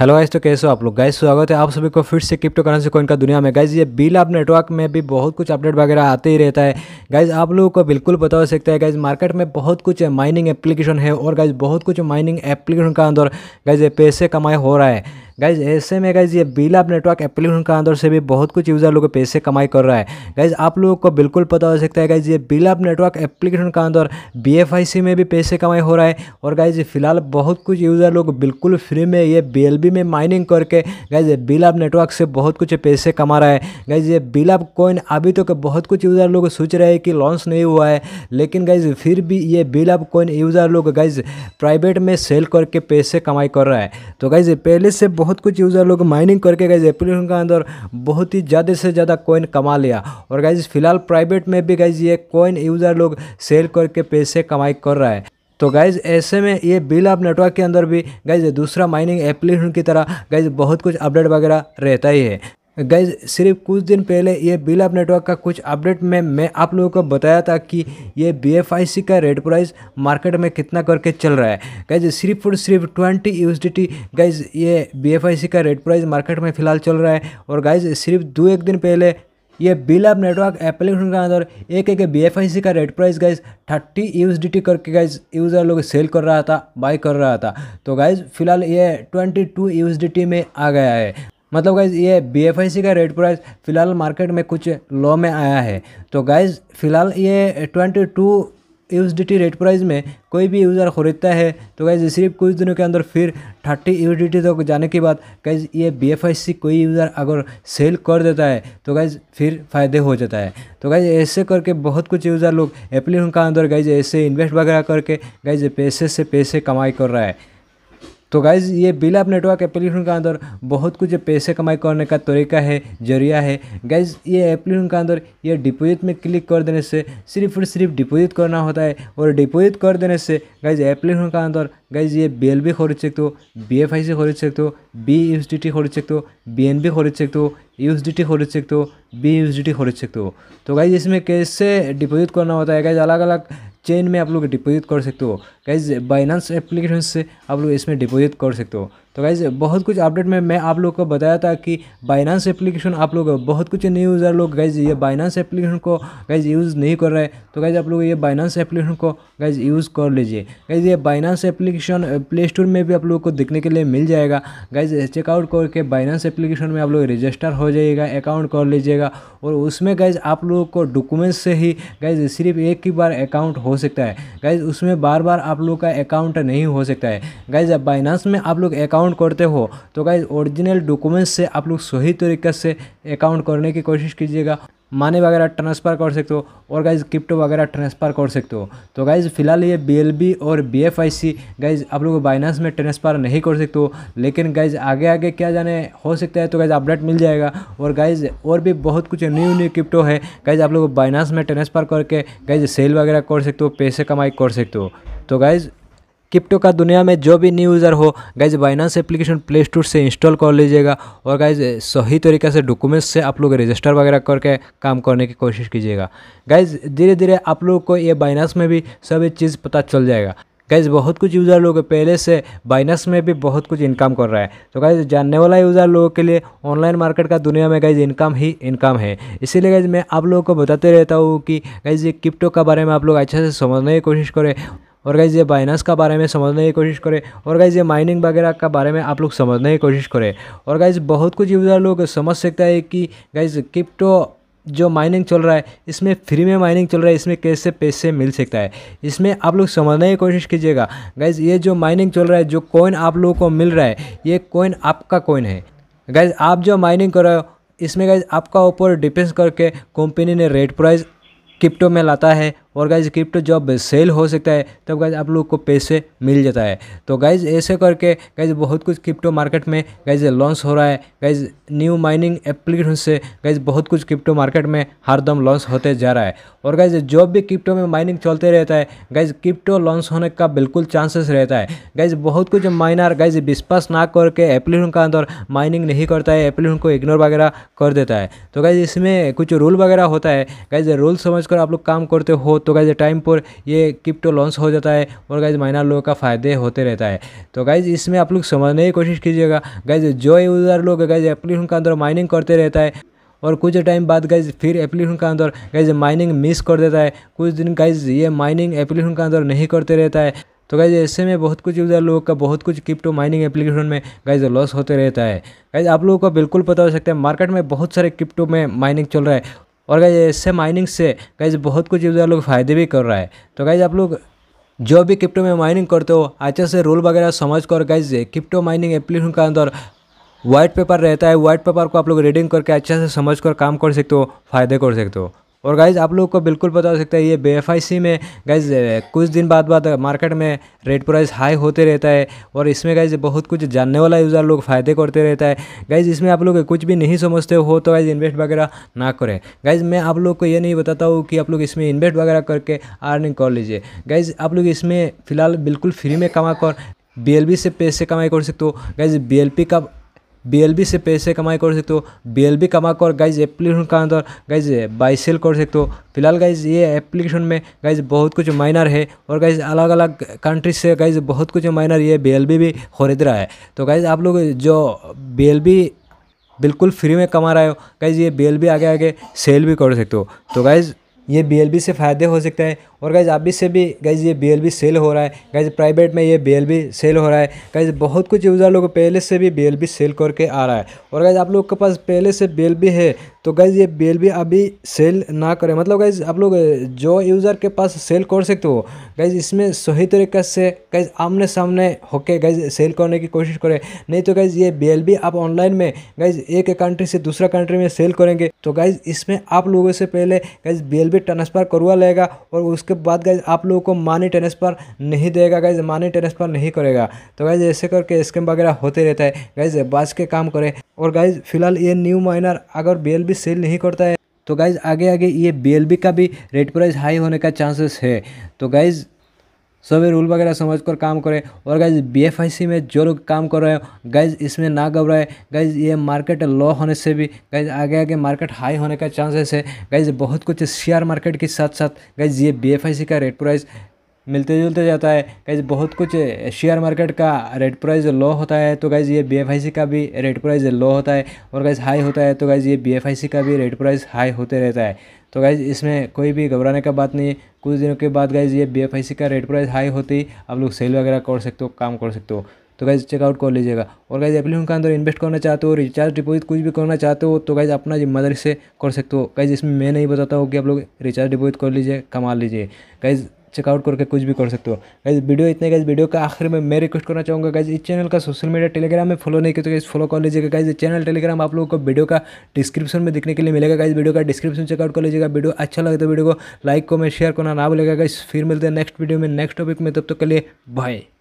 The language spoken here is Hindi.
हेलो गाइस तो कैसे हो आप लोग गाइस स्वागत है आप सभी को फिर से क्रिप्टो करेंसी कोइन का दुनिया में गाइस ये बिल आप नेटवर्क में भी बहुत कुछ अपडेट वगैरह आते ही रहता है गाइस आप लोगों को बिल्कुल बता हो सकता है गाइस मार्केट में बहुत कुछ माइनिंग एप्लीकेशन है और गाइस बहुत कुछ माइनिंग एप्लीकेशन का अंदर गाइज पैसे कमाई हो रहा है गाइज ऐसे में गाइज ये बिल आप नेटवर्क एप्लीकेशन का अंदर से भी बहुत कुछ यूज़र लोग पैसे कमाई कर रहा है गाइज आप लोगों को बिल्कुल पता हो सकता है गाइज ये बिल आप नेटवर्क एप्लीकेशन का अंदर बी में भी पैसे कमाई हो रहा है और गाइज फिलहाल बहुत कुछ यूज़र लोग बिल्कुल फ्री में ये बी में माइनिंग करके गाइज बिल आप नेटवर्क से बहुत कुछ पैसे कमा रहा है गाइज ये बिल आप कॉइन अभी तक तो बहुत कुछ यूज़र लोग सोच रहे हैं कि लॉन्च नहीं हुआ है लेकिन गाइज फिर भी ये बिल आप कॉइन यूज़र लोग गाइज प्राइवेट में सेल करके पैसे कमाई कर रहा है तो गाइज पहले से बहुत बहुत कुछ यूज़र लोग माइनिंग करके गए एप्लीकेशन के अंदर बहुत ही ज़्यादा से ज़्यादा कॉइन कमा लिया और गाइज फिलहाल प्राइवेट में भी गाइज ये कॉइन यूज़र लोग सेल करके पैसे कमाई कर रहा है तो गाइज ऐसे में ये बिल आप नेटवर्क के अंदर भी गाइज दूसरा माइनिंग एप्लीकेशन की तरह गाइज बहुत कुछ अपडेट वगैरह रहता ही है गैज सिर्फ कुछ दिन पहले ये बिल ऑफ नेटवर्क का कुछ अपडेट में मैं आप लोगों को बताया था कि ये बी एफ आई सी का रेट प्राइस मार्केट में कितना करके चल रहा है गैज सिर्फ और सिर्फ twenty U S D T guys ये बी एफ आई सी का रेट प्राइस मार्केट में फिलहाल चल रहा है और गैज सिर्फ दो एक दिन पहले ये बिल नेटवर्क एप्लीकेशन के अंदर एक एक बी एफ आई सी का rate price guys thirty U D T करके गाइज यूज़र लोग सेल कर रहा था बाई कर रहा था तो गाइज फिलहाल ये ट्वेंटी टू डी टी में आ गया है मतलब गाइज ये बी का रेट प्राइस फ़िलहाल मार्केट में कुछ लो में आया है तो गाइज फ़िलहाल ये twenty two U rate price में कोई भी यूज़र ख़रीदता है तो गाइज सिर्फ कुछ दिनों के अंदर फिर थर्टी यू तक तो जाने के बाद गाइज ये बी कोई यूज़र अगर सेल कर देता है तो गाइज फिर फ़ायदे हो जाता है तो गाइज ऐसे करके बहुत कुछ यूज़र लोग एप्लीकेशन का अंदर गाइज ऐसे इन्वेस्ट वगैरह करके गाइज पैसे से पैसे कमाई कर रहा है तो गाइज़ ये बिल ऐप नेटवर्क एप्लीकेशन के अंदर बहुत कुछ पैसे कमाई करने का तरीका है जरिया है गाइज़ ये एप्लीकेशन के अंदर ये डिपॉजिट में क्लिक कर देने से सिर्फ और सिर्फ डिपॉजिट करना होता है और डिपॉजिट कर देने से गाइज़ एप्लीकेशन के अंदर गाइज ये बी एल बी खरीद सकते हो बी एफ आई से खरीद सकते हो बी यू डी टी खरीद सकते हो बी एन बी खरीद सकते हो यू डी टी खरीद सकते हो बी यू डी टी खरीद सकते हो तो गाइज इसमें कैसे डिपॉजिट करना होता है गाइज अलग अलग चेन में आप लोग डिपॉजिट कर सकते हो कैसे बाइनांस एप्लीकेशन से आप लोग इसमें डिपॉजिट कर सकते हो तो गाइज़ बहुत कुछ अपडेट में मैं आप लोग को बताया था कि बाइनांस एप्लीकेशन आप लोग बहुत कुछ नहीं यूज़र लोग गाइज़ ये बाइनांस एप्लीकेशन को गाइज़ यूज़ नहीं कर रहे तो गाइज़ आप लोग ये बाइनांस एप्लीकेशन को गाइज़ यूज़ कर लीजिए गाइज़ ये बाइनांस एप्लीकेशन प्ले स्टोर में भी आप लोग को देखने के लिए मिल जाएगा गाइज़ चेकआउट करके बाइनांस एप्लीकेशन में आप लोग रजिस्टर हो जाइएगा अकाउंट कर लीजिएगा और उसमें गाइज़ आप लोगों को डॉक्यूमेंट्स से ही गाइज़ सिर्फ एक ही बार अकाउंट हो सकता है गाइज़ उसमें बार बार आप लोग का अकाउंट नहीं हो सकता है गाइज़ बाइनांस में आप लोग अकाउंट अकाउंट करते हो तो गाइज ओरिजिनल डॉक्यूमेंट्स से आप लोग सही तरीके से अकाउंट करने की कोशिश कीजिएगा मनी वगैरह ट्रांसफ़र कर सकते हो और गाइज क्रिप्टो वगैरह ट्रांसफ़र कर सकते हो तो गाइज फिलहाल ये बी और B F I C guys आप लोग बाइनांस में ट्रांसफ़र नहीं कर सकते हो लेकिन गाइज आगे आगे क्या जाने हो सकता है तो गाइज अपडेट मिल जाएगा और गाइज और भी बहुत कुछ न्यू न्यू क्रिप्टो है गाइज आप लोग बाइनांस में ट्रांसफ़र करके गाइज सेल वगैरह कर सकते हो पैसे कमाई कर सकते हो तो गाइज़ क्रिप्टो का दुनिया में जो भी न्यू यूज़र हो guys Binance application play store से इंस्टॉल कर लीजिएगा और गाइज सही तरीके से डॉक्यूमेंट्स से आप लोग रजिस्टर वगैरह करके काम करने की कोशिश कीजिएगा गाइज धीरे धीरे आप लोग को ये बाइनांस में भी सभी चीज़ पता चल जाएगा गाइज बहुत कुछ यूज़र लोग पहले से बाइनस में भी बहुत कुछ इनकम कर रहा है तो गाइज जानने वाला यूज़र लोगों के लिए ऑनलाइन मार्केट का दुनिया में गाइज इनकम ही इनकम है इसीलिए गाइज मैं आप लोगों को बताते रहता हूँ कि गाइज ये क्रिप्टो के बारे में आप लोग अच्छे से समझने की कोशिश करें और गाइज ये बाइनास का बारे में समझने की कोशिश करें और गाइज ये माइनिंग वगैरह का बारे में आप लोग समझने की कोशिश करें और गाइज बहुत कुछ यूज़र लोग समझ सकता है कि गाइज क्रिप्टो जो माइनिंग चल रहा है इसमें फ्री में माइनिंग चल रहा है इसमें कैसे पैसे मिल सकता है इसमें आप लोग समझने की कोशिश कीजिएगा गाइज ये जो माइनिंग चल रहा है जो कॉइन आप लोगों को मिल रहा है ये कॉइन आपका कॉइन है गाइज आप जो माइनिंग कर रहे हो इसमें गाइज आपका ऊपर डिपेंड करके कंपनी ने रेट प्राइस क्रिप्टो में लाता है और गाइज क्रिप्टो जब सेल हो सकता है तब तो गाइज आप लोग को पैसे मिल जाता है तो गाइज ऐसे करके गाइज बहुत कुछ क्रिप्टो मार्केट में गाइज लॉन्च हो रहा है गाइज न्यू माइनिंग एप्लीकेशन से गाइज बहुत कुछ क्रिप्टो मार्केट में हरदम लॉन्च होते जा रहा है और गाइज जो भी क्रिप्टो में माइनिंग चलते रहता है गाइज क्रिप्टो लॉन्च होने का बिल्कुल चांसेस रहता है गाइज बहुत कुछ माइनर गाइज विश्वास ना करके एप्लीकेशन का अंदर माइनिंग नहीं करता है एप्लीकेशन को इग्नोर वगैरह कर देता है तो गाइज इसमें कुछ रूल वगैरह होता है गाइज रूल समझ कर आप लोग काम करते हो तो तो गाइज टाइम पर ये क्रिप्टो लॉन्च हो जाता है और गाइज माइनर लोगों का फ़ायदे होते रहता है तो गाइज इसमें आप लोग समझने की कोशिश कीजिएगा गाइज जो यूज़र लोग गाइज एप्लीकेशन के अंदर माइनिंग करते रहता है और कुछ टाइम बाद गाइज फिर एप्लीकेशन के अंदर गाइज माइनिंग मिस कर देता है कुछ दिन गाइज ये माइनिंग एप्लीकेशन के अंदर नहीं करते रहता है तो गाइज ऐसे में बहुत कुछ यूज़र लोगों का बहुत कुछ क्रिप्टो माइनिंग एप्लीकेशन में गाइज लॉस होते रहता है गाइज आप लोगों को बिल्कुल पता हो सकता है मार्केट में बहुत सारे क्रिप्टो में माइनिंग चल रहा है और गाइज ऐसे माइनिंग से गाइज बहुत कुछ यूज़र लोग फ़ायदे भी कर रहा है तो गाइज आप लोग जो भी क्रिप्टो में माइनिंग करते हो अच्छे से रूल वगैरह समझ कर गाइज क्रिप्टो माइनिंग एप्लीकेशन के अंदर व्हाइट पेपर रहता है व्हाइट पेपर को आप लोग रीडिंग करके अच्छे से समझ कर काम कर सकते हो फायदे कर सकते हो और गाइज़ आप लोग को बिल्कुल पता हो सकता है ये बी में गाइज़ कुछ दिन बाद बाद मार्केट में रेट प्राइस हाई होते रहता है और इसमें गाइज़ बहुत कुछ जानने वाला यूज़र लोग फ़ायदे करते रहता है गाइज़ इसमें आप लोग कुछ भी नहीं समझते हो तो गाइज़ इन्वेस्ट वगैरह ना करें गाइज़ मैं आप लोग को ये नहीं बताता हूँ कि आप लोग इसमें इन्वेस्ट वगैरह करके अर्निंग कर लीजिए गाइज़ आप लोग इसमें फ़िलहाल बिल्कुल फ्री में कमा कर बी से पैसे कमाई कर सकते हो गाइज बी का बी से पैसे कमाई कर सकते हो बी कमा कर गाइज एप्लीकेशन का अंदर गाइज बाई सेल कर सकते हो फिलहाल गाइज ये एप्लीकेशन में गाइज बहुत कुछ माइनर है और गाइज अलग अलग कंट्री से गाइज बहुत कुछ माइनर ये बी भी खरीद रहा है तो गाइज आप लोग जो बी बिल्कुल फ्री में कमा रहे हो गाइज ये बी आगे आगे सेल भी कर सकते हो तो गाइज़ ये बी से फ़ायदे हो सकता है और गैज़ अभी से भी गैज़ ये बी सेल हो रहा है गैज़ प्राइवेट में ये बी सेल हो रहा है गैज़ बहुत कुछ यूज़र लोग पहले से भी बी सेल करके आ रहा है और गैज़ आप लोग के पास पहले से बी है तो गैज़ ये बी अभी सेल ना करें मतलब गैज़ आप लोग जो यूज़र के पास सेल कर सकते हो गैज़ इसमें सही तरीके से गैज़ आमने सामने होके गैज़ सेल करने की कोशिश करें नहीं तो गैज़ ये बी आप ऑनलाइन में गैज़ एक कंट्री से दूसरा कंट्री में सेल करेंगे तो गैज़ इसमें आप लोगों से पहले गैज़ बी ट्रांसफ़र करवा लेगा और उस उसके बाद गैज आप लोगों को मानी पर नहीं देगा गैज मानी पर नहीं करेगा तो गैज ऐसे करके स्कैम वगैरह होते रहता है गैज बाज के काम करें और गाइज फिलहाल ये न्यू माइनर अगर बी सेल नहीं करता है तो गाइज आगे आगे ये बी का भी रेट प्राइस हाई होने का चांसेस है तो गाइज़ सभी रूल वगैरह समझ कर काम करें और गाइज बी में जो लोग काम कर रहे हो गाइज इसमें ना घबराए गाइज ये मार्केट लो होने से भी गाइज आगे आगे मार्केट हाई होने का चांसेस है गाइज बहुत कुछ शेयर मार्केट के साथ साथ गाइज ये बी का रेट प्राइस मिलते जुलते जाता है गाइज बहुत कुछ शेयर मार्केट का रेट प्राइस लो होता है तो गाइज ये बी का भी रेट प्राइस लो होता है और गाइज हाई होता है तो गाइज ये बी का भी रेट प्राइस हाई होते रहता है तो गाइज़ इसमें कोई भी घबराने का बात नहीं है कुछ दिनों के बाद गाइज़ ये बी का रेट प्राइस हाई होती है आप लोग सेल वगैरह कर सकते हो काम कर सकते हो तो गाइज चेकआउट कर लीजिएगा और गाइज एप्लीकेशन के अंदर इन्वेस्ट करना चाहते हो रिचार्ज डिपॉजिट कुछ भी करना चाहते हो तो गाइज अपना जिम्मेदारी से कर सकते हो गाइज इसमें मैं नहीं बताता हूँ कि आप लोग रिचार्ज डिपॉजिट कर लीजिए कमा लीजिए गाइज चेकआउट करके कुछ भी कर सकते हो गाइज वीडियो इतने गाइज वीडियो का आखिर में मैं रिक्वेस्ट करना चाहूँगा गाइज इस चैनल का सोशल मीडिया टेलीग्राम में फॉलो नहीं किया तो गाइज फॉलो कर लीजिएगा गाइज चैनल टेलीग्राम आप लोगों को वीडियो का डिस्क्रिप्शन में देखने के लिए मिलेगा गाइज वीडियो का डिस्क्रिप्शन चेकआउट कर लीजिएगा वीडियो अच्छा लगे तो वीडियो को लाइक कमेंट शेयर करना ना भूलेगा गाइज फिर मिलते हैं नेक्स्ट वीडियो में नेक्स्ट टॉपिक में तब तक के लिए बाय